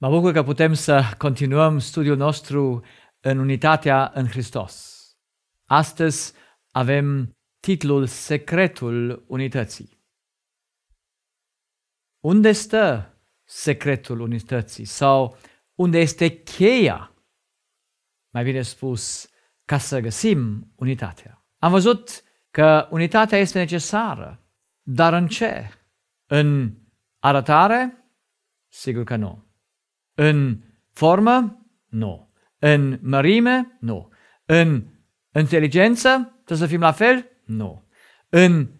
Mă bucur că putem să continuăm studiul nostru în unitatea în Hristos. Astăzi avem titlul Secretul Unității. Unde stă secretul unității sau unde este cheia, mai bine spus, ca să găsim unitatea? Am văzut că unitatea este necesară, dar în ce? În arătare? Sigur că nu în formă? Nu. În mărime? Nu. În inteligență? Trebuie să fim la fel? Nu. În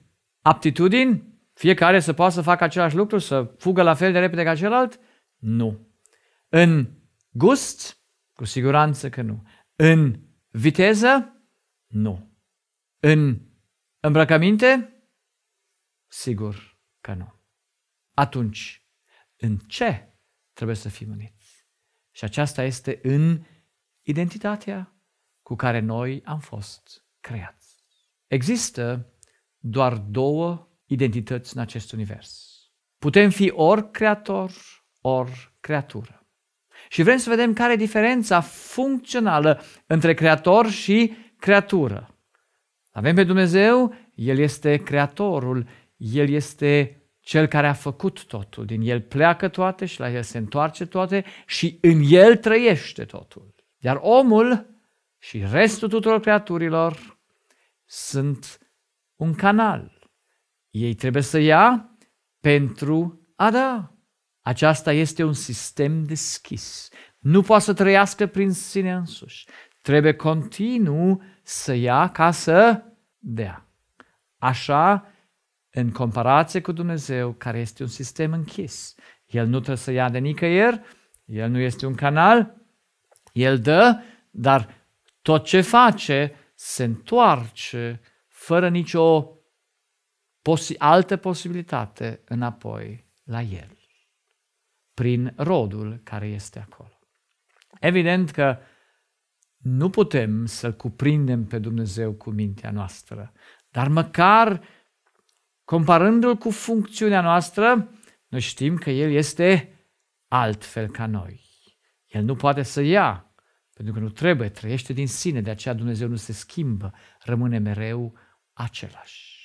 aptitudini? Fiecare să poată să facă același lucru, să fugă la fel de repede ca celălalt? Nu. În gust? Cu siguranță că nu. În viteză? Nu. În îmbrăcăminte? Sigur că nu. Atunci, în ce trebuie să fim uniți. Și aceasta este în identitatea cu care noi am fost creați. Există doar două identități în acest univers. Putem fi ori creator, ori creatură. Și vrem să vedem care e diferența funcțională între creator și creatură. Avem pe Dumnezeu, El este creatorul, El este cel care a făcut totul. Din el pleacă toate și la el se întoarce toate și în el trăiește totul. Iar omul și restul tuturor creaturilor sunt un canal. Ei trebuie să ia pentru a da. Aceasta este un sistem deschis. Nu poate să trăiască prin sine însuși. Trebuie continuu să ia ca să dea. Așa în comparație cu Dumnezeu, care este un sistem închis. El nu trebuie să ia de nicăieri, el nu este un canal, el dă, dar tot ce face se întoarce fără nicio posi- altă posibilitate înapoi la el, prin rodul care este acolo. Evident că nu putem să-L cuprindem pe Dumnezeu cu mintea noastră, dar măcar comparându-l cu funcțiunea noastră, noi știm că el este altfel ca noi. El nu poate să ia, pentru că nu trebuie, trăiește din sine, de aceea Dumnezeu nu se schimbă, rămâne mereu același.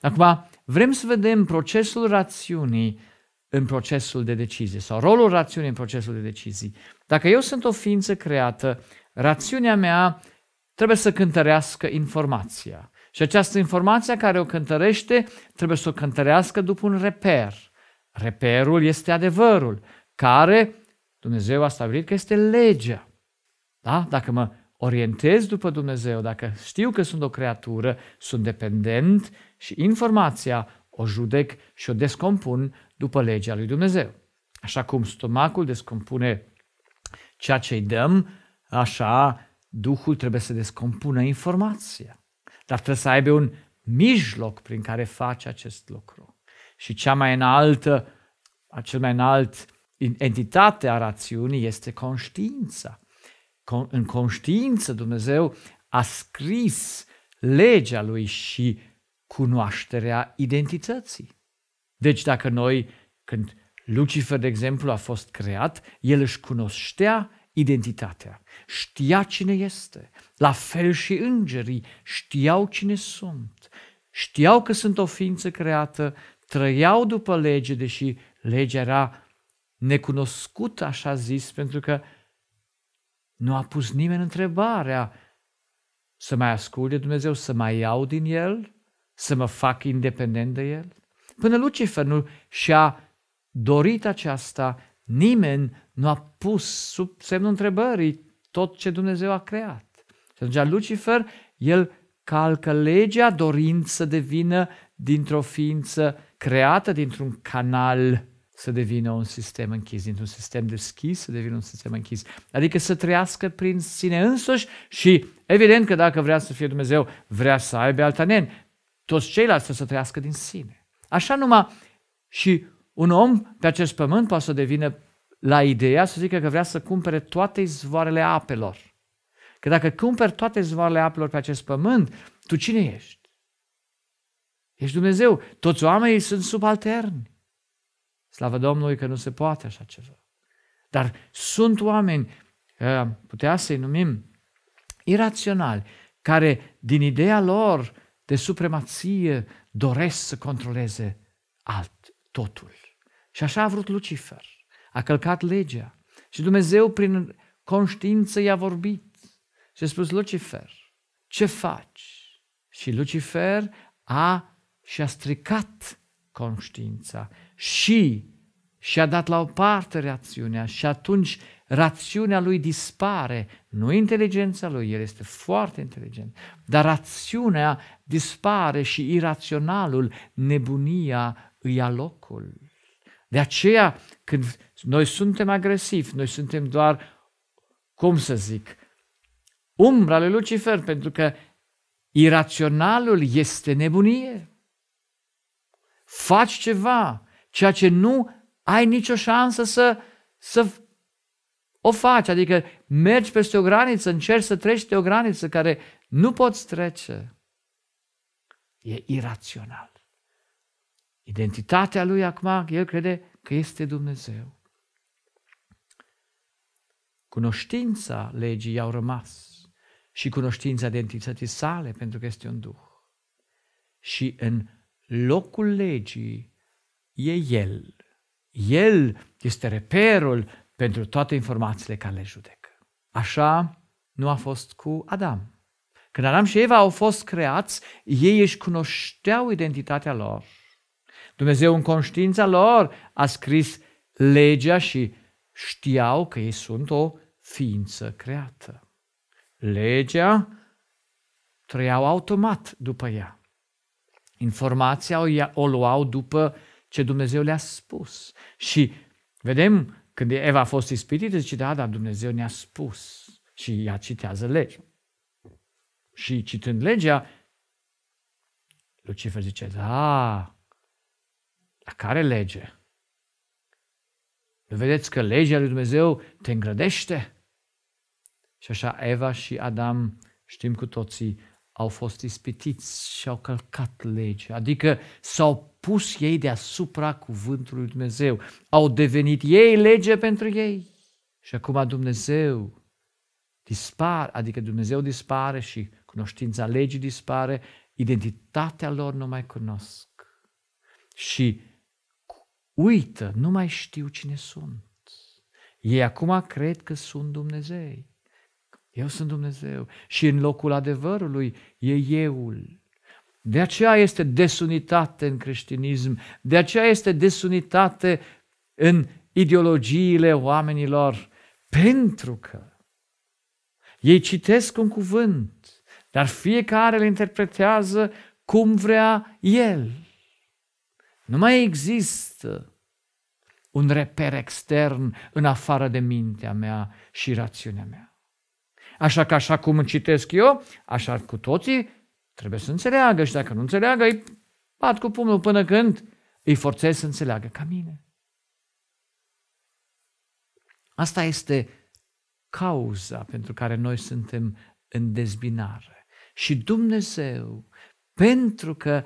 Acum, vrem să vedem procesul rațiunii în procesul de decizie sau rolul rațiunii în procesul de decizii. Dacă eu sunt o ființă creată, rațiunea mea trebuie să cântărească informația. Și această informație care o cântărește trebuie să o cântărească după un reper. Reperul este adevărul, care Dumnezeu a stabilit că este legea. Da? Dacă mă orientez după Dumnezeu, dacă știu că sunt o creatură, sunt dependent și informația o judec și o descompun după legea lui Dumnezeu. Așa cum stomacul descompune ceea ce îi dăm, așa Duhul trebuie să descompună informația. Dar trebuie să aibă un mijloc prin care face acest lucru. Și cea mai înaltă, cel mai înalt entitate a rațiunii este conștiința. Con- în conștiință Dumnezeu a scris legea lui și cunoașterea identității. Deci dacă noi, când Lucifer, de exemplu, a fost creat, el își cunoștea identitatea. Știa cine este. La fel și îngerii știau cine sunt. Știau că sunt o ființă creată, trăiau după lege, deși legea era necunoscută, așa zis, pentru că nu a pus nimeni întrebarea să mai asculte Dumnezeu, să mai iau din El, să mă fac independent de El. Până Lucifer nu și-a dorit aceasta, nimeni nu a pus sub semnul întrebării tot ce Dumnezeu a creat. Și atunci Lucifer, el calcă legea dorind să devină dintr-o ființă creată dintr-un canal să devină un sistem închis, dintr-un sistem deschis să devină un sistem închis. Adică să trăiască prin sine însuși și evident că dacă vrea să fie Dumnezeu, vrea să aibă altaneni. Toți ceilalți să trăiască din sine. Așa numai și un om pe acest pământ poate să devină la ideea să zică că vrea să cumpere toate izvoarele apelor. Că dacă cumperi toate izvoarele apelor pe acest pământ, tu cine ești? Ești Dumnezeu. Toți oamenii sunt subalterni. Slavă Domnului că nu se poate așa ceva. Dar sunt oameni, ă, putea să-i numim, iraționali, care din ideea lor de supremație doresc să controleze alt, totul. Și așa a vrut Lucifer a călcat legea. Și Dumnezeu prin conștiință i-a vorbit și a spus, Lucifer, ce faci? Și Lucifer a și-a stricat conștiința și și-a dat la o parte rațiunea și atunci rațiunea lui dispare, nu inteligența lui, el este foarte inteligent, dar rațiunea dispare și iraționalul, nebunia îi ia locul. De aceea, când noi suntem agresivi, noi suntem doar, cum să zic, umbra lui Lucifer, pentru că iraționalul este nebunie. Faci ceva, ceea ce nu ai nicio șansă să, să o faci, adică mergi peste o graniță, încerci să treci de o graniță care nu poți trece. E irațional. Identitatea lui acum, el crede că este Dumnezeu. Cunoștința legii i-au rămas și cunoștința identității sale, pentru că este un Duh. Și în locul legii e El. El este reperul pentru toate informațiile care le judecă. Așa nu a fost cu Adam. Când Adam și Eva au fost creați, ei își cunoșteau identitatea lor. Dumnezeu în conștiința lor a scris legea și știau că ei sunt o ființă creată. Legea trăiau automat după ea. Informația o, ia, o luau după ce Dumnezeu le-a spus. Și vedem când Eva a fost ispitită, zice, da, dar Dumnezeu ne-a spus. Și ea citează legea. Și citând legea, Lucifer zice, da, la care lege? Nu vedeți că legea lui Dumnezeu te îngrădește? Și așa Eva și Adam, știm cu toții, au fost ispitiți și au călcat legea, adică s-au pus ei deasupra cuvântului lui Dumnezeu, au devenit ei lege pentru ei. Și acum Dumnezeu dispare, adică Dumnezeu dispare și cunoștința legii dispare, identitatea lor nu mai cunosc. Și uită, nu mai știu cine sunt. Ei acum cred că sunt Dumnezei. Eu sunt Dumnezeu și în locul adevărului e euul. De aceea este desunitate în creștinism, de aceea este desunitate în ideologiile oamenilor, pentru că ei citesc un cuvânt, dar fiecare îl interpretează cum vrea el. Nu mai există un reper extern în afară de mintea mea și rațiunea mea. Așa că așa cum citesc eu, așa cu toții trebuie să înțeleagă și dacă nu înțeleagă, îi bat cu pumnul până când îi forțez să înțeleagă ca mine. Asta este cauza pentru care noi suntem în dezbinare. Și Dumnezeu, pentru că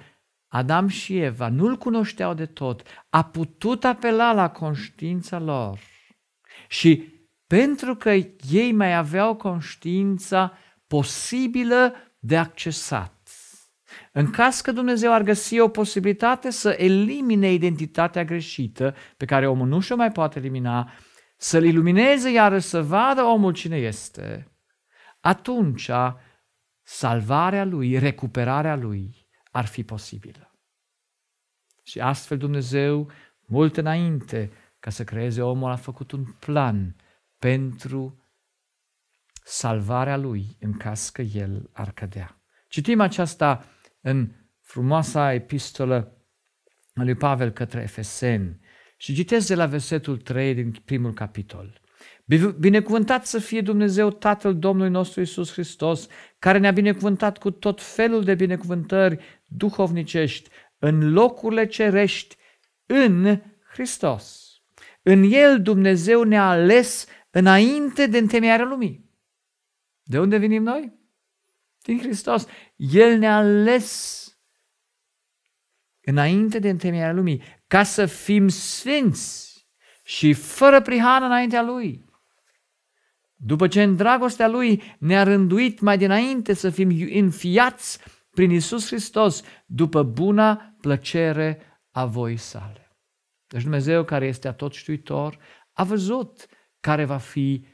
Adam și Eva nu-L cunoșteau de tot, a putut apela la conștiința lor și pentru că ei mai aveau conștiința posibilă de accesat. În caz că Dumnezeu ar găsi o posibilitate să elimine identitatea greșită pe care omul nu și-o mai poate elimina, să-l ilumineze iară să vadă omul cine este, atunci salvarea lui, recuperarea lui ar fi posibilă. Și astfel Dumnezeu, mult înainte ca să creeze omul, a făcut un plan pentru salvarea lui în caz că el ar cădea. Citim aceasta în frumoasa epistolă a lui Pavel către Efeseni și citesc de la versetul 3 din primul capitol. Binecuvântat să fie Dumnezeu Tatăl Domnului nostru Isus Hristos, care ne-a binecuvântat cu tot felul de binecuvântări duhovnicești în locurile cerești în Hristos. În El Dumnezeu ne-a ales înainte de întemeierea lumii. De unde venim noi? Din Hristos. El ne-a ales înainte de întemeierea lumii ca să fim sfinți și fără prihană înaintea Lui. După ce în dragostea Lui ne-a rânduit mai dinainte să fim înfiați prin Isus Hristos după buna plăcere a voi sale. Deci Dumnezeu care este atot a văzut care va fi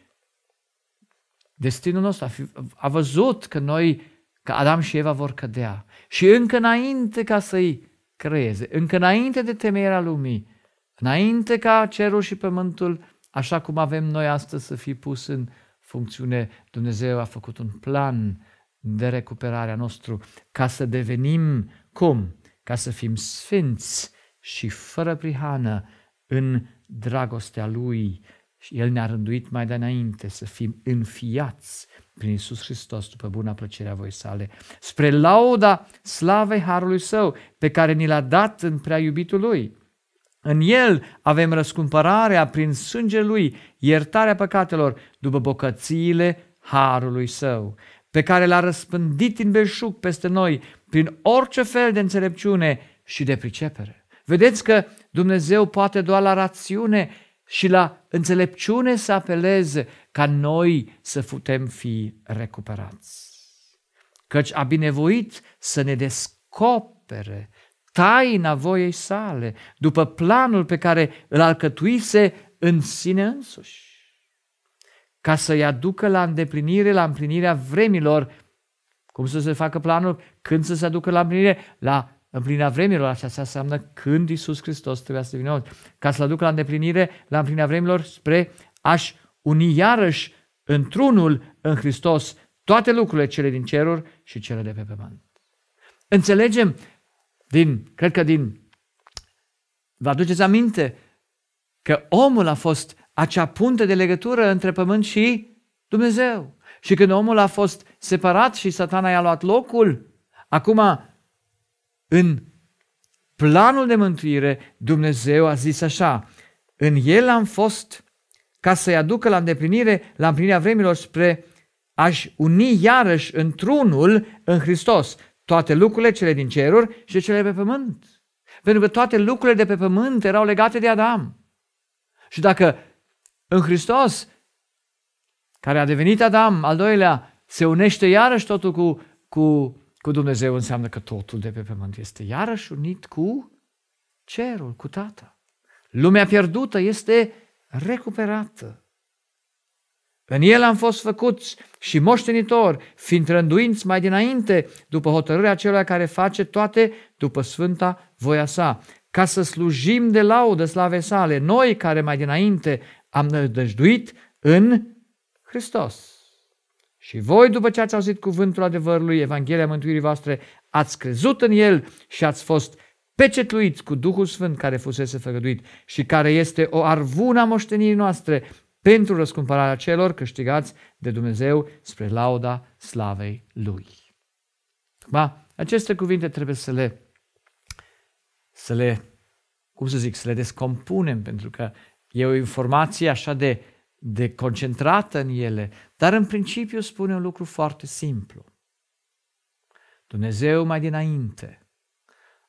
destinul nostru. A, fi, a văzut că noi, că Adam și Eva vor cădea. Și încă înainte ca să-i creeze, încă înainte de temerea lumii, înainte ca cerul și pământul, așa cum avem noi astăzi, să fie pus în funcțiune, Dumnezeu a făcut un plan de recuperare a nostru ca să devenim cum? Ca să fim sfinți și fără prihană în dragostea Lui, și El ne-a rânduit mai de înainte să fim înfiați prin Isus Hristos după buna plăcerea voi sale, spre lauda slavei Harului Său pe care ni l-a dat în prea iubitul Lui. În El avem răscumpărarea prin sângele Lui, iertarea păcatelor după bocățiile Harului Său, pe care l-a răspândit în belșug peste noi prin orice fel de înțelepciune și de pricepere. Vedeți că Dumnezeu poate doar la rațiune și la înțelepciune să apeleze ca noi să putem fi recuperați. Căci a binevoit să ne descopere taina voiei sale, după planul pe care îl alcătuise în sine însuși, ca să-i aducă la îndeplinire, la împlinirea vremilor, cum să se facă planul, când să se aducă la împlinire, la împlinirea vremilor. Aceasta înseamnă când Isus Hristos trebuia să vină. Ca să-L aducă la îndeplinire, la împlinirea vremilor, spre a-și uni iarăși într-unul în Hristos toate lucrurile cele din ceruri și cele de pe pământ. Înțelegem din, cred că din, vă aduceți aminte că omul a fost acea punte de legătură între pământ și Dumnezeu. Și când omul a fost separat și satana i-a luat locul, acum în planul de mântuire, Dumnezeu a zis așa, în el am fost ca să-i aducă la îndeplinire, la împlinirea vremilor spre aș uni iarăși într-unul în Hristos toate lucrurile cele din ceruri și cele pe pământ. Pentru că toate lucrurile de pe pământ erau legate de Adam. Și dacă în Hristos, care a devenit Adam, al doilea, se unește iarăși totul cu, cu cu Dumnezeu înseamnă că totul de pe pământ este iarăși unit cu cerul, cu Tata. Lumea pierdută este recuperată. În el am fost făcuți și moștenitori, fiind rânduinți mai dinainte, după hotărârea celor care face toate după sfânta voia sa, ca să slujim de laudă slave sale, noi care mai dinainte am nădăjduit în Hristos. Și voi, după ce ați auzit cuvântul adevărului, Evanghelia mântuirii voastre, ați crezut în el și ați fost pecetuiți cu Duhul Sfânt care fusese făgăduit și care este o arvuna moștenirii noastre pentru răscumpărarea celor câștigați de Dumnezeu spre lauda slavei Lui. Ba, aceste cuvinte trebuie să le, să le, cum să zic, să le descompunem, pentru că e o informație așa de, de concentrată în ele, dar în principiu spune un lucru foarte simplu. Dumnezeu mai dinainte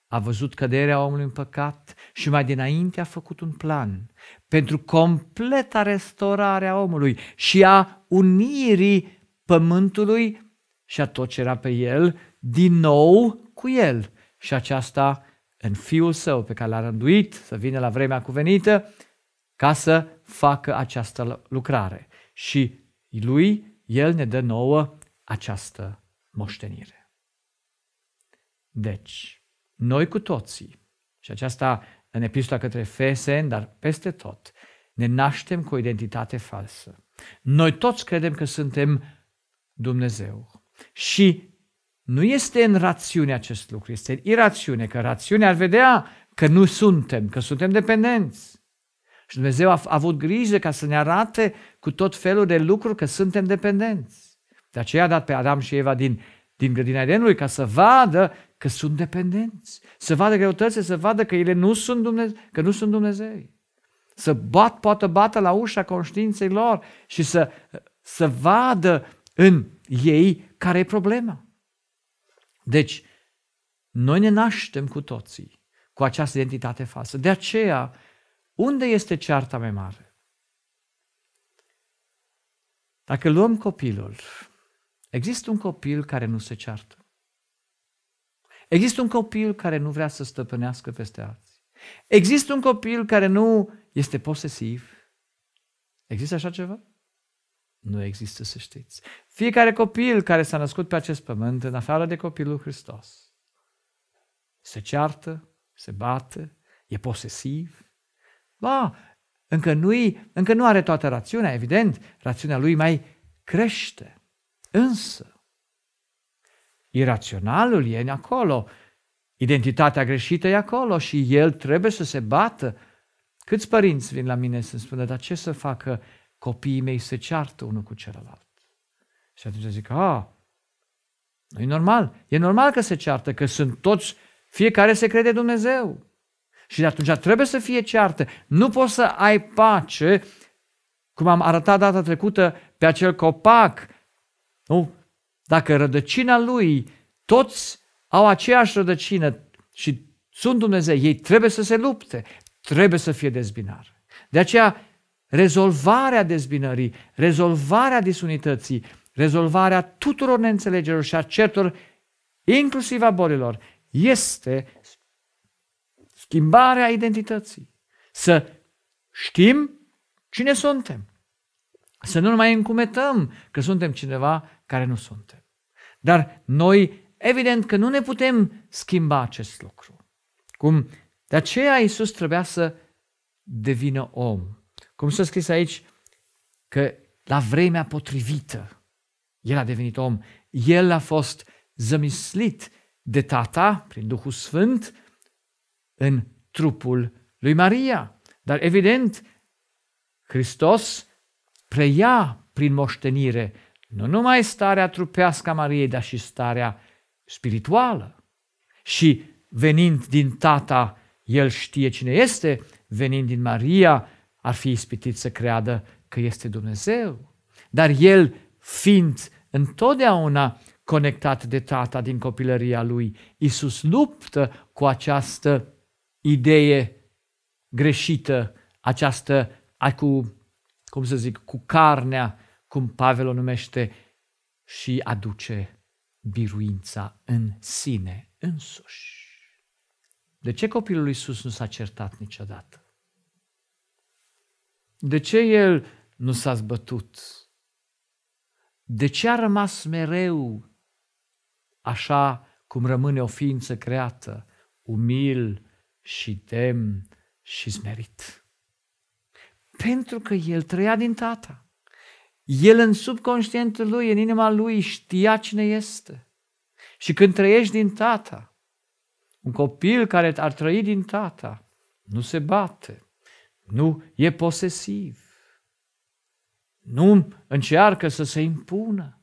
a văzut căderea omului în păcat și mai dinainte a făcut un plan pentru completa restaurare a omului și a unirii pământului și a tot ce era pe el din nou cu el și aceasta în Fiul Său pe care l-a rânduit să vină la vremea cuvenită ca să facă această lucrare. Și lui, el ne dă nouă această moștenire. Deci, noi cu toții, și aceasta în epistola către Fesen, dar peste tot, ne naștem cu o identitate falsă. Noi toți credem că suntem Dumnezeu. Și nu este în rațiune acest lucru, este în irațiune, că rațiunea ar vedea că nu suntem, că suntem dependenți. Și Dumnezeu a avut grijă ca să ne arate cu tot felul de lucruri că suntem dependenți. De aceea a dat pe Adam și Eva din, din grădina Edenului ca să vadă că sunt dependenți, să vadă greutățile, să vadă că ele nu sunt Dumnezeu, că nu sunt Dumnezei. Să bat, poată bată la ușa conștiinței lor și să, să vadă în ei care e problema. Deci, noi ne naștem cu toții cu această identitate falsă. De aceea, unde este cearta mai mare? Dacă luăm copilul, există un copil care nu se ceartă. Există un copil care nu vrea să stăpânească peste alții. Există un copil care nu este posesiv. Există așa ceva? Nu există, să știți. Fiecare copil care s-a născut pe acest pământ, în afară de copilul Hristos, se ceartă, se bate, e posesiv, Ba, încă nu, încă nu are toată rațiunea, evident, rațiunea lui mai crește. Însă, iraționalul e acolo, identitatea greșită e acolo și el trebuie să se bată. Câți părinți vin la mine să-mi spună, dar ce să facă copiii mei să ceartă unul cu celălalt? Și atunci zic, a, nu e normal. E normal că se ceartă, că sunt toți, fiecare se crede Dumnezeu și atunci trebuie să fie ceartă. Nu poți să ai pace, cum am arătat data trecută, pe acel copac. Nu? Dacă rădăcina lui, toți au aceeași rădăcină și sunt Dumnezeu, ei trebuie să se lupte, trebuie să fie dezbinare. De aceea, rezolvarea dezbinării, rezolvarea disunității, rezolvarea tuturor neînțelegerilor și a certurilor, inclusiv a bolilor, este schimbarea identității, să știm cine suntem, să nu mai încumetăm că suntem cineva care nu suntem. Dar noi, evident că nu ne putem schimba acest lucru. Cum de aceea Iisus trebuia să devină om. Cum s-a scris aici, că la vremea potrivită el a devenit om. El a fost zămislit de Tata prin Duhul Sfânt în trupul lui Maria. Dar evident, Hristos preia prin moștenire nu numai starea trupească a Mariei, dar și starea spirituală. Și venind din tata, el știe cine este, venind din Maria, ar fi ispitit să creadă că este Dumnezeu. Dar el, fiind întotdeauna conectat de tata din copilăria lui, Iisus luptă cu această idee greșită, această cu, cum să zic, cu carnea, cum Pavel o numește, și aduce biruința în sine însuși. De ce copilul lui Iisus nu s-a certat niciodată? De ce el nu s-a zbătut? De ce a rămas mereu așa cum rămâne o ființă creată, umil, și tem și smerit. Pentru că el trăia din tata. El în subconștientul lui, în inima lui, știa cine este. Și când trăiești din tata, un copil care ar trăi din tata, nu se bate, nu e posesiv, nu încearcă să se impună.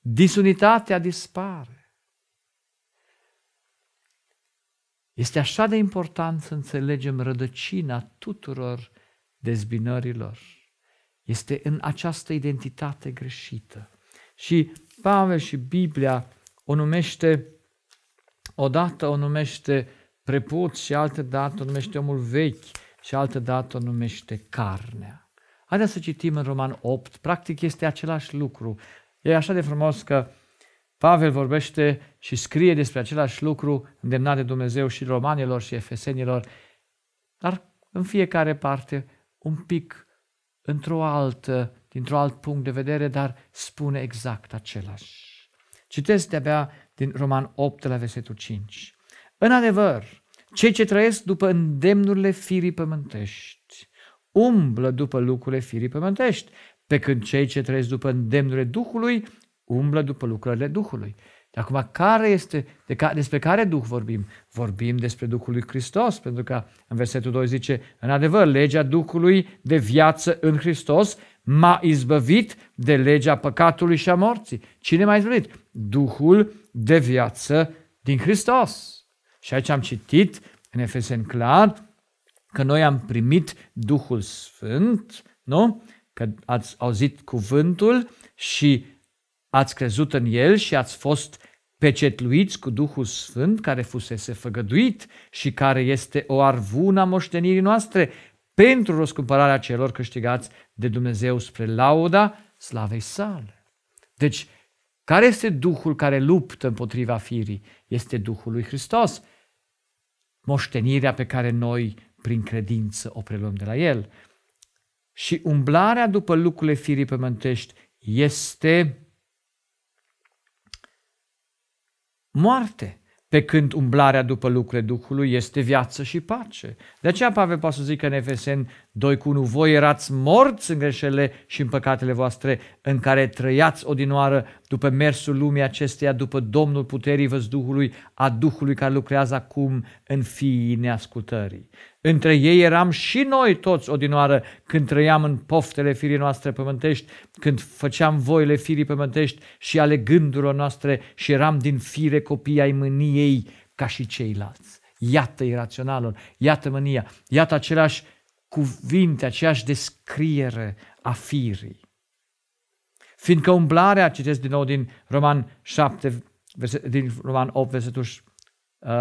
Disunitatea dispare. Este așa de important să înțelegem rădăcina tuturor dezbinărilor. Este în această identitate greșită. Și Pavel și Biblia o numește, odată o numește preput și altă dată o numește omul vechi și altă dată o numește carnea. Haideți să citim în Roman 8, practic este același lucru. E așa de frumos că Pavel vorbește și scrie despre același lucru îndemnat de Dumnezeu și romanilor și efesenilor, dar în fiecare parte un pic într-o altă, dintr-un alt punct de vedere, dar spune exact același. Citesc de-abia din Roman 8 la versetul 5. În adevăr, cei ce trăiesc după îndemnurile firii pământești umblă după lucrurile firii pământești, pe când cei ce trăiesc după îndemnurile Duhului umblă după lucrările Duhului. De acum, care este, de ca, despre care Duh vorbim? Vorbim despre Duhul lui Hristos, pentru că în versetul 2 zice, în adevăr, legea Duhului de viață în Hristos m-a izbăvit de legea păcatului și a morții. Cine m-a izbăvit? Duhul de viață din Hristos. Și aici am citit în Efesen clar că noi am primit Duhul Sfânt, nu? Că ați auzit cuvântul și Ați crezut în el și ați fost pecetluiți cu Duhul Sfânt care fusese făgăduit și care este o arvuna moștenirii noastre pentru răscumpărarea celor câștigați de Dumnezeu spre lauda slavei sale. Deci, care este Duhul care luptă împotriva firii? Este Duhul lui Hristos, moștenirea pe care noi, prin credință, o preluăm de la El. Și umblarea după lucrurile firii pământești este moarte, pe când umblarea după lucrurile Duhului este viață și pace. De aceea Pavel poate să zică în Efesen 2 cu 1, voi erați morți în greșele și în păcatele voastre în care trăiați odinoară după mersul lumii acesteia, după Domnul puterii văzduhului, a Duhului care lucrează acum în fiii neascultării. Între ei eram și noi toți odinoară când trăiam în poftele firii noastre pământești, când făceam voile firii pământești și ale gândurilor noastre și eram din fire copii ai mâniei ca și ceilalți. Iată iraționalul, iată mânia, iată aceleași cuvinte, aceeași descriere a firii. Fiindcă umblarea, citesc din nou din Roman 7, din Roman 8, versetul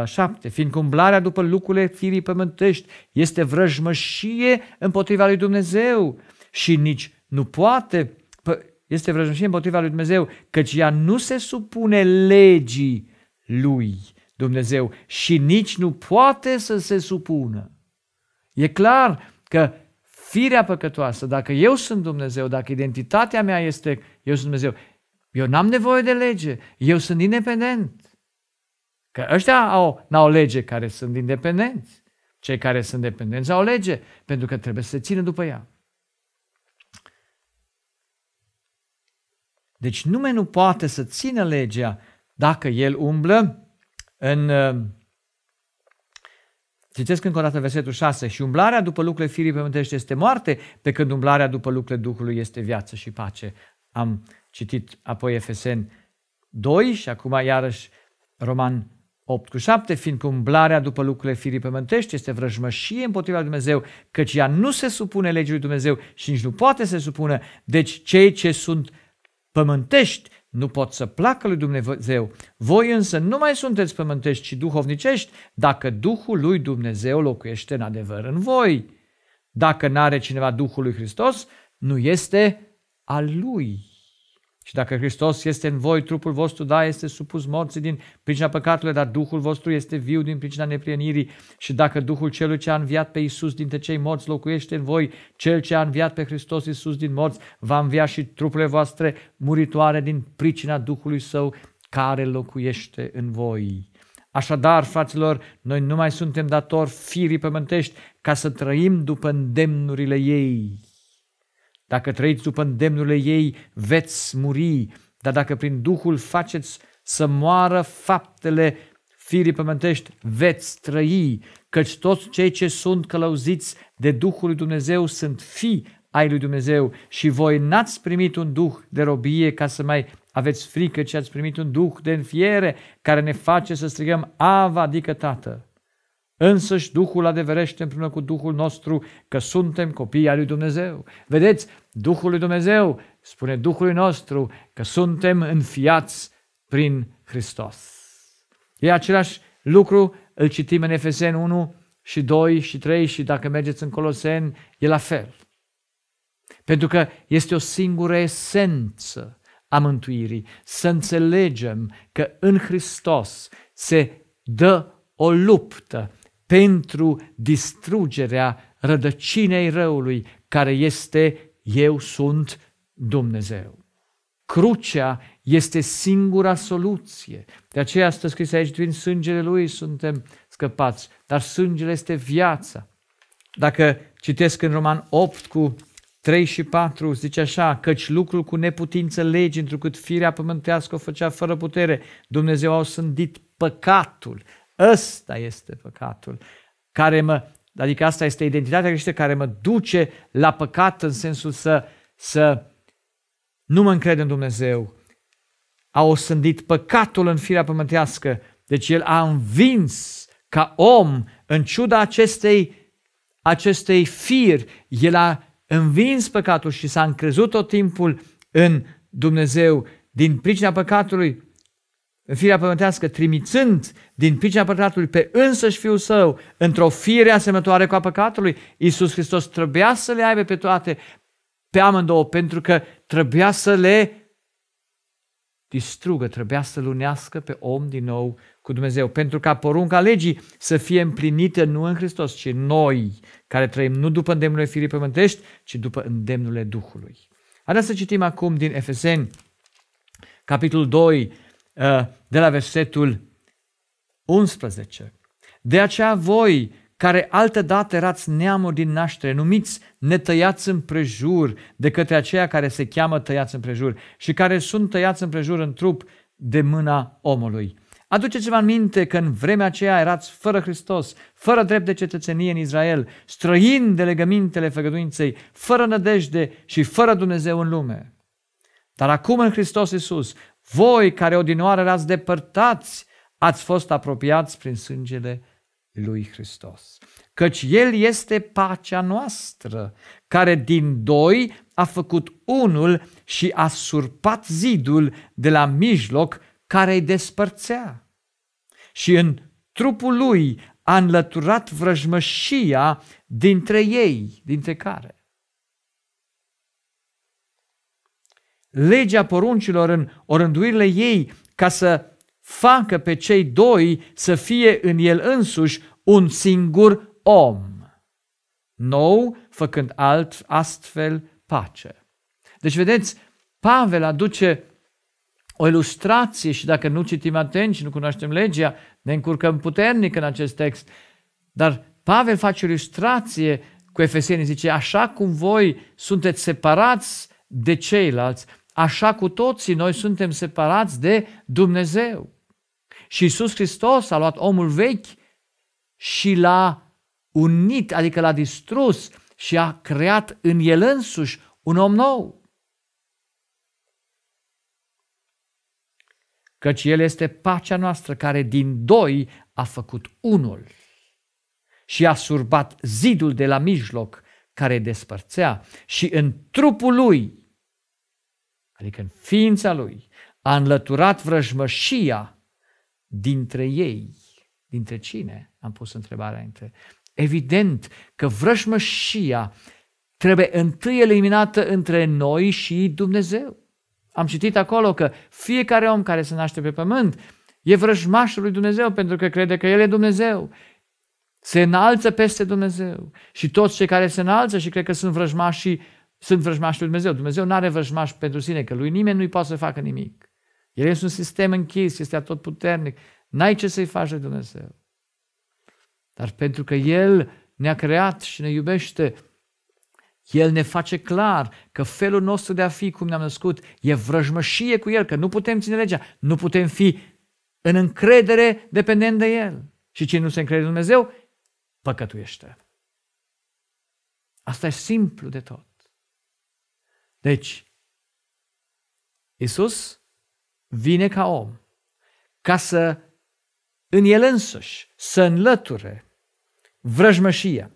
7. Fiindcă umblarea după lucrurile firii pământești este vrăjmășie împotriva lui Dumnezeu și nici nu poate, este vrăjmășie împotriva lui Dumnezeu, căci ea nu se supune legii lui Dumnezeu și nici nu poate să se supună. E clar că firea păcătoasă, dacă eu sunt Dumnezeu, dacă identitatea mea este eu sunt Dumnezeu, eu n-am nevoie de lege, eu sunt independent. Că ăștia au, n-au lege care sunt independenți. Cei care sunt dependenți au lege, pentru că trebuie să se țină după ea. Deci nume nu poate să țină legea dacă el umblă în... Uh, citesc încă o dată versetul 6. Și umblarea după lucrurile firii pământești este moarte, pe când umblarea după lucrurile Duhului este viață și pace. Am citit apoi Efesen 2 și acum iarăși Roman 8 cu 7, fiindcă umblarea după lucrurile firii pământești este vrăjmășie împotriva lui Dumnezeu, căci ea nu se supune legii lui Dumnezeu și nici nu poate să se supună. Deci cei ce sunt pământești nu pot să placă lui Dumnezeu. Voi însă nu mai sunteți pământești, ci duhovnicești, dacă Duhul lui Dumnezeu locuiește în adevăr în voi. Dacă n-are cineva Duhul lui Hristos, nu este al lui. Și dacă Hristos este în voi, trupul vostru, da, este supus morții din pricina păcatului, dar Duhul vostru este viu din pricina neprienirii. Și dacă Duhul celui ce a înviat pe Iisus dintre cei morți locuiește în voi, cel ce a înviat pe Hristos Iisus din morți, va învia și trupurile voastre muritoare din pricina Duhului Său care locuiește în voi. Așadar, fraților, noi nu mai suntem datori firii pământești ca să trăim după îndemnurile ei. Dacă trăiți după îndemnurile ei, veți muri, dar dacă prin Duhul faceți să moară faptele firii pământești, veți trăi, căci toți cei ce sunt călăuziți de Duhul lui Dumnezeu sunt fi ai lui Dumnezeu și voi n-ați primit un duh de robie ca să mai aveți frică, ci ați primit un duh de înfiere care ne face să strigăm Ava, adică Tatăl. Însăși Duhul adeverește împreună cu Duhul nostru că suntem copii ai lui Dumnezeu. Vedeți, Duhul lui Dumnezeu spune Duhului nostru că suntem înfiați prin Hristos. E același lucru, îl citim în Efesen 1 și 2 și 3 și dacă mergeți în Colosen, e la fel. Pentru că este o singură esență a mântuirii, să înțelegem că în Hristos se dă o luptă pentru distrugerea rădăcinei răului, care este eu sunt Dumnezeu. Crucea este singura soluție. De aceea stă scris aici, prin sângele Lui suntem scăpați, dar sângele este viața. Dacă citesc în Roman 8 cu 3 și 4, zice așa, căci lucrul cu neputință legi, întrucât firea pământească o făcea fără putere, Dumnezeu a osândit păcatul Ăsta este păcatul care mă, adică asta este identitatea creștină care mă duce la păcat în sensul să, să nu mă încred în Dumnezeu. A osândit păcatul în firea pământească, deci el a învins ca om, în ciuda acestei, acestei fir, el a învins păcatul și s-a încrezut tot timpul în Dumnezeu. Din pricina păcatului, în firea pământească, trimițând din picia păcatului pe însăși Fiul Său într-o fire asemănătoare cu a păcatului, Iisus Hristos trebuia să le aibă pe toate, pe amândouă, pentru că trebuia să le distrugă, trebuia să lunească unească pe om din nou cu Dumnezeu, pentru ca porunca legii să fie împlinită nu în Hristos, ci noi, care trăim nu după îndemnurile firii pământești, ci după îndemnurile Duhului. Haideți să citim acum din Efeseni, capitolul 2, Uh, de la versetul 11. De aceea voi, care altădată erați neamuri din naștere, numiți netăiați împrejur de către aceia care se cheamă tăiați împrejur și care sunt tăiați împrejur în trup de mâna omului. Aduceți-vă în minte că în vremea aceea erați fără Hristos, fără drept de cetățenie în Israel, străind de legămintele făgăduinței, fără nădejde și fără Dumnezeu în lume. Dar acum în Hristos Iisus, voi care odinioară erați depărtați, ați fost apropiați prin sângele lui Hristos. Căci El este pacea noastră, care din doi a făcut unul și a surpat zidul de la mijloc care îi despărțea. Și în trupul lui a înlăturat vrăjmășia dintre ei, dintre care legea poruncilor în orânduirile ei ca să facă pe cei doi să fie în el însuși un singur om. Nou, făcând alt astfel pace. Deci vedeți, Pavel aduce o ilustrație și dacă nu citim atent și nu cunoaștem legea, ne încurcăm puternic în acest text. Dar Pavel face o ilustrație cu Efesenii, zice, așa cum voi sunteți separați de ceilalți, așa cu toții noi suntem separați de Dumnezeu. Și Iisus Hristos a luat omul vechi și l-a unit, adică l-a distrus și a creat în el însuși un om nou. Căci El este pacea noastră care din doi a făcut unul și a surbat zidul de la mijloc care despărțea și în trupul lui adică în ființa lui, a înlăturat vrăjmășia dintre ei. Dintre cine? Am pus întrebarea între. Evident că vrăjmășia trebuie întâi eliminată între noi și Dumnezeu. Am citit acolo că fiecare om care se naște pe pământ e vrăjmașul lui Dumnezeu pentru că crede că El e Dumnezeu. Se înalță peste Dumnezeu și toți cei care se înalță și cred că sunt vrăjmașii sunt vrăjmași lui Dumnezeu. Dumnezeu nu are vrăjmași pentru sine, că lui nimeni nu-i poate să facă nimic. El este un sistem închis, este atotputernic. N-ai ce să-i faci de Dumnezeu. Dar pentru că El ne-a creat și ne iubește, El ne face clar că felul nostru de a fi, cum ne-am născut, e vrăjmășie cu El, că nu putem ține legea, nu putem fi în încredere dependent de El. Și cine nu se încrede în Dumnezeu, păcătuiește. Asta e simplu de tot. Deci, Isus vine ca om ca să în el însuși să înlăture vrăjmășia.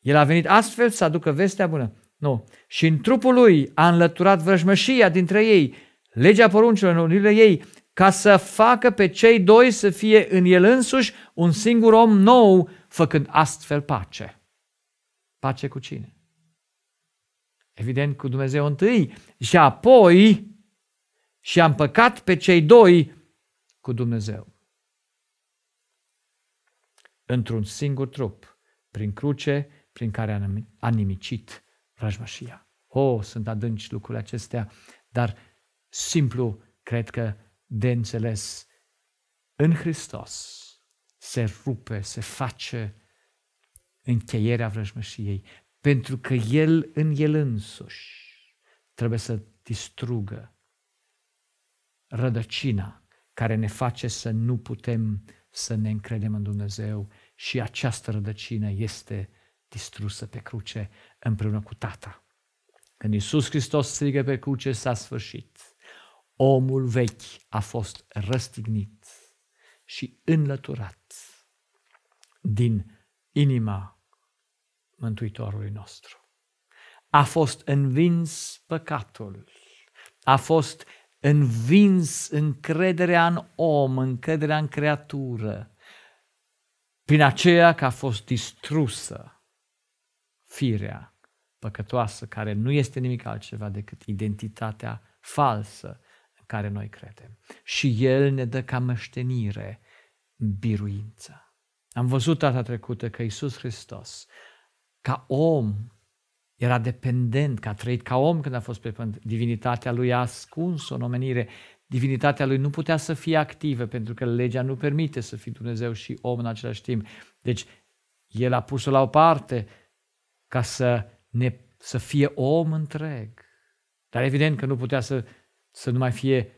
El a venit astfel să aducă vestea bună. Nu. Și în trupul lui a înlăturat vrăjmășia dintre ei, legea poruncilor în unirile ei, ca să facă pe cei doi să fie în el însuși un singur om nou, făcând astfel pace. Pace cu cine? evident cu Dumnezeu întâi, și apoi și am păcat pe cei doi cu Dumnezeu. Într-un singur trup, prin cruce, prin care a nimicit vrajmașia. Oh, sunt adânci lucrurile acestea, dar simplu cred că de înțeles în Hristos se rupe, se face încheierea vrăjmășiei, pentru că el în el însuși trebuie să distrugă rădăcina care ne face să nu putem să ne încredem în Dumnezeu și această rădăcină este distrusă pe cruce împreună cu Tata. Când Iisus Hristos strigă pe cruce, s-a sfârșit. Omul vechi a fost răstignit și înlăturat din inima Mântuitorului nostru. A fost învins păcatul, a fost învins încrederea în om, încrederea în creatură, prin aceea că a fost distrusă firea păcătoasă, care nu este nimic altceva decât identitatea falsă în care noi credem. Și El ne dă ca măștenire biruința. Am văzut data trecută că Isus Hristos ca om, era dependent, că a trăit ca om când a fost pe pământ. Divinitatea lui a ascuns o omenire. Divinitatea lui nu putea să fie activă pentru că legea nu permite să fii Dumnezeu și om în același timp. Deci el a pus-o la o parte ca să, ne, să fie om întreg. Dar evident că nu putea să, să nu mai fie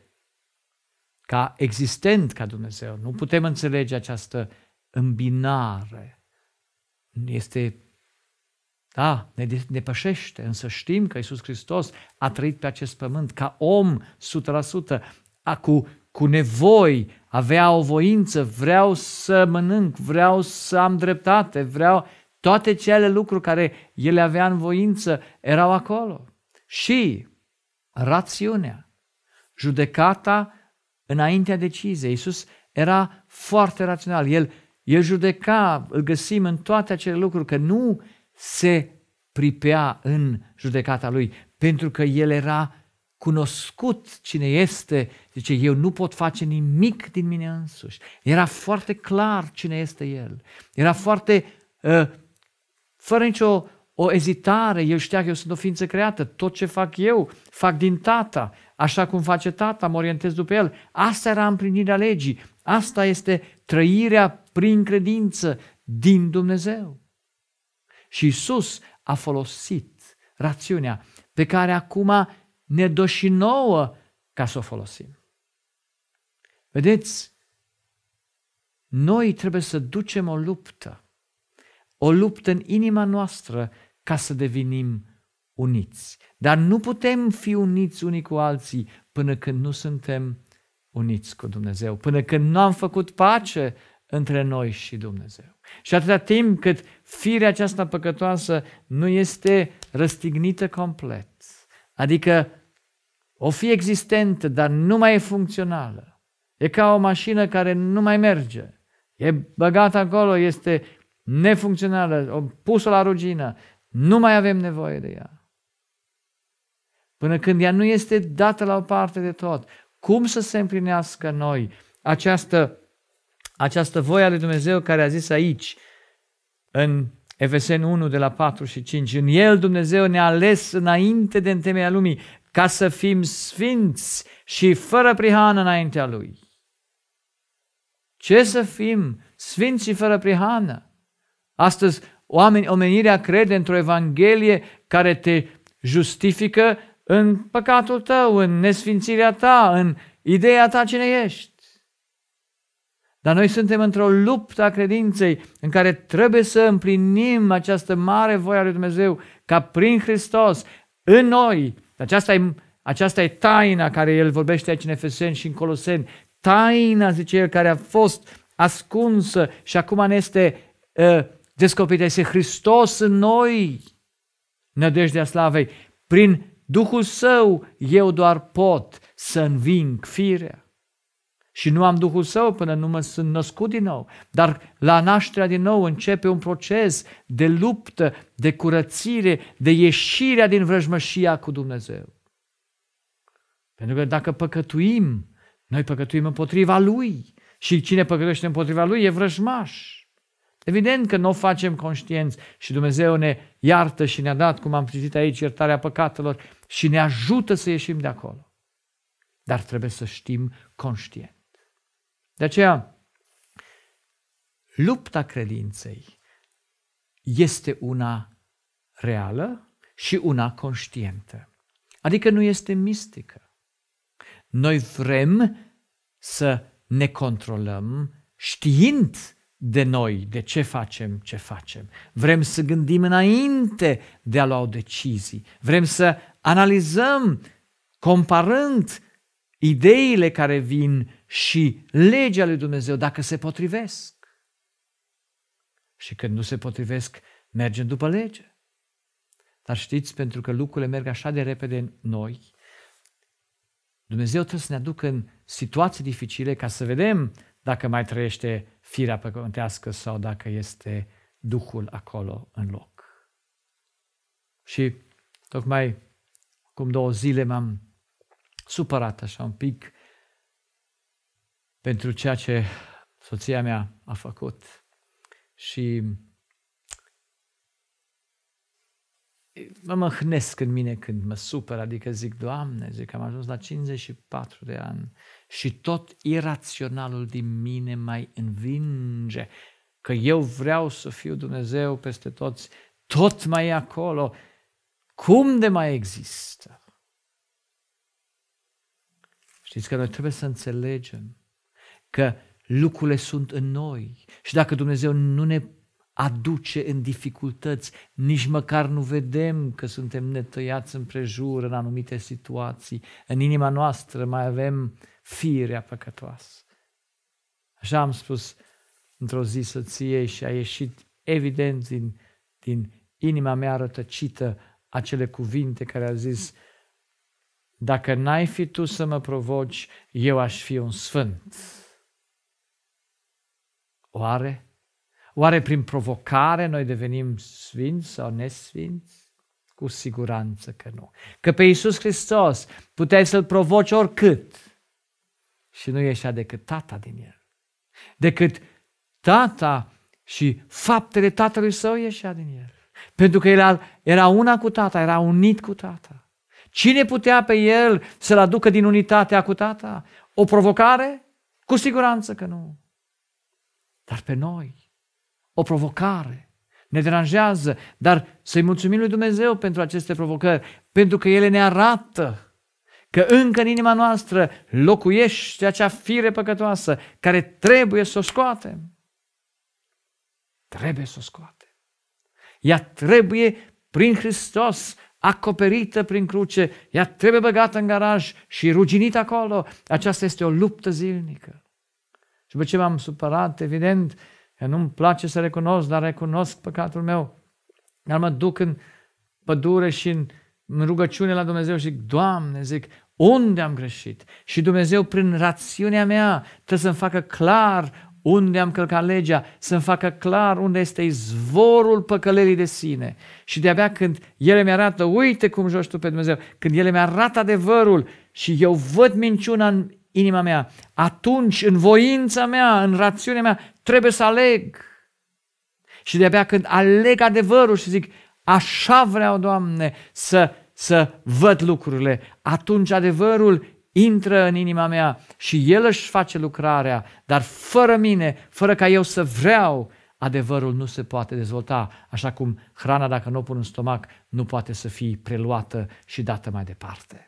ca existent ca Dumnezeu. Nu putem înțelege această îmbinare. Este da, ne depășește, însă știm că Isus Hristos a trăit pe acest pământ ca om 100%, a, cu, cu nevoi, avea o voință, vreau să mănânc, vreau să am dreptate, vreau... Toate cele lucruri care el avea în voință erau acolo. Și rațiunea, judecata înaintea deciziei. Iisus era foarte rațional. El, el judeca, îl găsim în toate acele lucruri, că nu se pripea în judecata lui, pentru că el era cunoscut cine este, zice, eu nu pot face nimic din mine însuși. Era foarte clar cine este el. Era foarte, uh, fără nicio o ezitare, eu știa că eu sunt o ființă creată, tot ce fac eu, fac din tata, așa cum face tata, mă orientez după el. Asta era împlinirea legii, asta este trăirea prin credință din Dumnezeu. Și Isus a folosit rațiunea pe care acum ne dă și nouă ca să o folosim. Vedeți, noi trebuie să ducem o luptă, o luptă în inima noastră ca să devenim uniți. Dar nu putem fi uniți unii cu alții până când nu suntem uniți cu Dumnezeu, până când nu am făcut pace între noi și Dumnezeu. Și atâta timp cât firea aceasta păcătoasă nu este răstignită complet, adică o fi existentă, dar nu mai e funcțională, e ca o mașină care nu mai merge, e băgată acolo, este nefuncțională, o pusă la rugină, nu mai avem nevoie de ea. Până când ea nu este dată la o parte de tot, cum să se împlinească noi această această voie a lui Dumnezeu care a zis aici, în Efesen 1 de la 4 și 5, în El Dumnezeu ne-a ales înainte de întemeia lumii ca să fim sfinți și fără prihană înaintea Lui. Ce să fim sfinți și fără prihană? Astăzi oameni, omenirea crede într-o evanghelie care te justifică în păcatul tău, în nesfințirea ta, în ideea ta cine ești. Dar noi suntem într-o luptă a credinței în care trebuie să împlinim această mare voie a lui Dumnezeu ca prin Hristos în noi. Aceasta e, aceasta e taina care el vorbește aici în Efeseni și în Coloseni. Taina, zice el, care a fost ascunsă și acum ne este uh, descoperită. Este Hristos în noi, nădejdea slavei. Prin Duhul Său eu doar pot să înving firea și nu am Duhul Său până nu mă sunt născut din nou. Dar la nașterea din nou începe un proces de luptă, de curățire, de ieșirea din vrăjmășia cu Dumnezeu. Pentru că dacă păcătuim, noi păcătuim împotriva Lui. Și cine păcătuiește împotriva Lui e vrăjmaș. Evident că nu o facem conștienți și Dumnezeu ne iartă și ne-a dat, cum am citit aici, iertarea păcatelor și ne ajută să ieșim de acolo. Dar trebuie să știm conștient. De aceea, lupta credinței este una reală și una conștientă. Adică nu este mistică. Noi vrem să ne controlăm știind de noi, de ce facem, ce facem. Vrem să gândim înainte de a lua o decizie. Vrem să analizăm, comparând ideile care vin și legea lui Dumnezeu dacă se potrivesc. Și când nu se potrivesc, mergem după lege. Dar știți, pentru că lucrurile merg așa de repede în noi, Dumnezeu trebuie să ne aducă în situații dificile ca să vedem dacă mai trăiește firea păcământească sau dacă este Duhul acolo în loc. Și tocmai cum două zile m-am supărat așa un pic pentru ceea ce soția mea a făcut. Și mă măhnesc în mine când mă supăr, adică zic, Doamne, zic, am ajuns la 54 de ani și tot iraționalul din mine mai învinge că eu vreau să fiu Dumnezeu peste toți, tot mai e acolo. Cum de mai există? Știți că noi trebuie să înțelegem că lucrurile sunt în noi și dacă Dumnezeu nu ne aduce în dificultăți, nici măcar nu vedem că suntem netăiați în prejur în anumite situații. În inima noastră mai avem firea păcătoasă. Așa am spus într-o zi soției și a ieșit evident din, din inima mea rătăcită acele cuvinte care a zis dacă n-ai fi tu să mă provoci, eu aș fi un sfânt. Oare? Oare prin provocare noi devenim sfinți sau nesfinți? Cu siguranță că nu. Că pe Iisus Hristos puteai să-L provoci oricât și nu ieșea decât tata din el. Decât tata și faptele tatălui său ieșea din el. Pentru că el era una cu tata, era unit cu tata. Cine putea pe el să-l aducă din unitatea cu tata? O provocare? Cu siguranță că nu dar pe noi. O provocare. Ne deranjează, dar să-i mulțumim lui Dumnezeu pentru aceste provocări, pentru că ele ne arată că încă în inima noastră locuiește acea fire păcătoasă care trebuie să o scoatem. Trebuie să o scoatem. Ea trebuie prin Hristos acoperită prin cruce, ea trebuie băgată în garaj și ruginită acolo. Aceasta este o luptă zilnică. Și după ce m-am supărat, evident, că nu-mi place să recunosc, dar recunosc păcatul meu, dar mă duc în pădure și în, în rugăciune la Dumnezeu și zic, Doamne, zic, unde am greșit? Și Dumnezeu, prin rațiunea mea, trebuie să-mi facă clar unde am călcat legea, să-mi facă clar unde este izvorul păcălelii de sine. Și de-abia când ele mi-arată, uite cum joci tu pe Dumnezeu, când ele mi-arată adevărul și eu văd minciuna în inima mea, atunci în voința mea, în rațiunea mea, trebuie să aleg. Și de-abia când aleg adevărul și zic, așa vreau, Doamne, să, să văd lucrurile, atunci adevărul intră în inima mea și El își face lucrarea, dar fără mine, fără ca eu să vreau, adevărul nu se poate dezvolta, așa cum hrana, dacă nu o pun în stomac, nu poate să fie preluată și dată mai departe.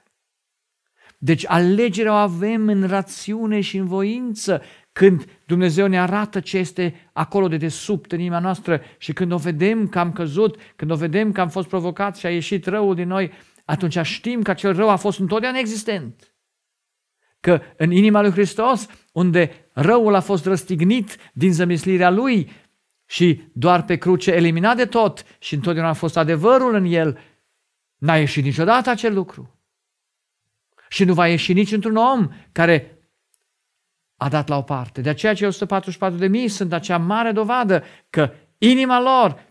Deci alegerea o avem în rațiune și în voință când Dumnezeu ne arată ce este acolo de desubt în inima noastră și când o vedem că am căzut, când o vedem că am fost provocat și a ieșit răul din noi, atunci știm că acel rău a fost întotdeauna existent. Că în inima lui Hristos, unde răul a fost răstignit din zămislirea lui și doar pe cruce eliminat de tot și întotdeauna a fost adevărul în el, n-a ieșit niciodată acel lucru. Și nu va ieși nici într-un om care a dat la o parte. De aceea cei 144 de mii sunt acea mare dovadă că inima lor,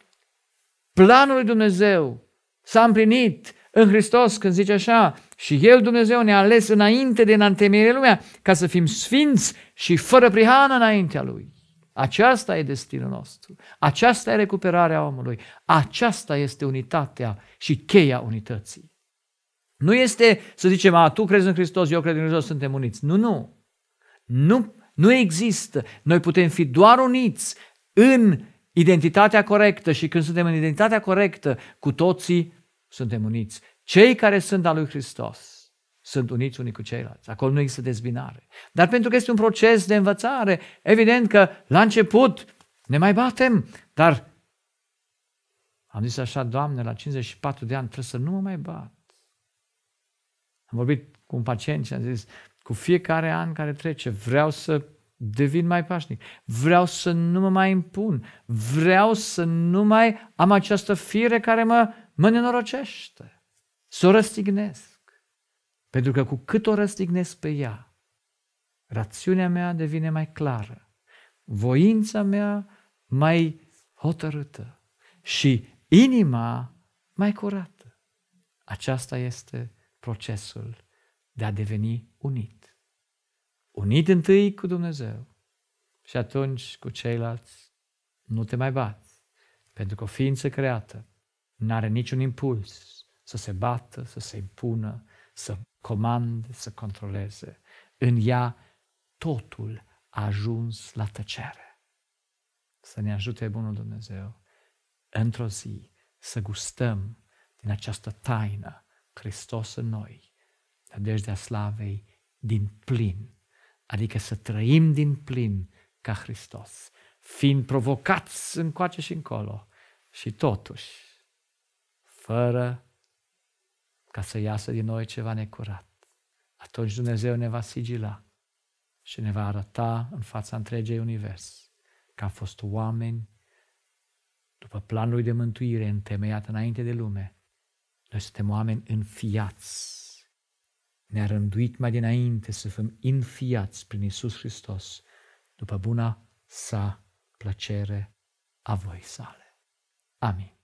planul lui Dumnezeu s-a împlinit în Hristos când zice așa, și El Dumnezeu ne-a ales înainte de înantemeire lumea ca să fim sfinți și fără prihană înaintea Lui. Aceasta e destinul nostru, aceasta e recuperarea omului, aceasta este unitatea și cheia unității. Nu este să zicem, a, tu crezi în Hristos, eu cred în Hristos, suntem uniți. Nu, nu. Nu, nu există. Noi putem fi doar uniți în identitatea corectă și când suntem în identitatea corectă, cu toții suntem uniți. Cei care sunt al lui Hristos sunt uniți unii cu ceilalți. Acolo nu există dezbinare. Dar pentru că este un proces de învățare, evident că la început ne mai batem, dar am zis așa, Doamne, la 54 de ani trebuie să nu mă mai bat. Am vorbit cu un pacient și am zis, cu fiecare an care trece, vreau să devin mai pașnic, vreau să nu mă mai impun, vreau să nu mai am această fire care mă, mă nenorocește, să o răstignesc. Pentru că cu cât o răstignesc pe ea, rațiunea mea devine mai clară, voința mea mai hotărâtă și inima mai curată. Aceasta este procesul de a deveni unit. Unit întâi cu Dumnezeu și atunci cu ceilalți nu te mai bați, pentru că o ființă creată nu are niciun impuls să se bată, să se impună, să comande, să controleze. În ea totul a ajuns la tăcere. Să ne ajute Bunul Dumnezeu într-o zi să gustăm din această taină Hristos în noi, nădejdea slavei din plin, adică să trăim din plin ca Hristos, fiind provocați încoace și încolo și totuși, fără ca să iasă din noi ceva necurat. Atunci Dumnezeu ne va sigila și ne va arăta în fața întregei univers că am fost oameni după planul de mântuire întemeiat înainte de lume, noi suntem oameni înfiați. Ne-a rânduit mai dinainte să fim înfiați prin Isus Hristos după buna sa plăcere a voi sale. Amin.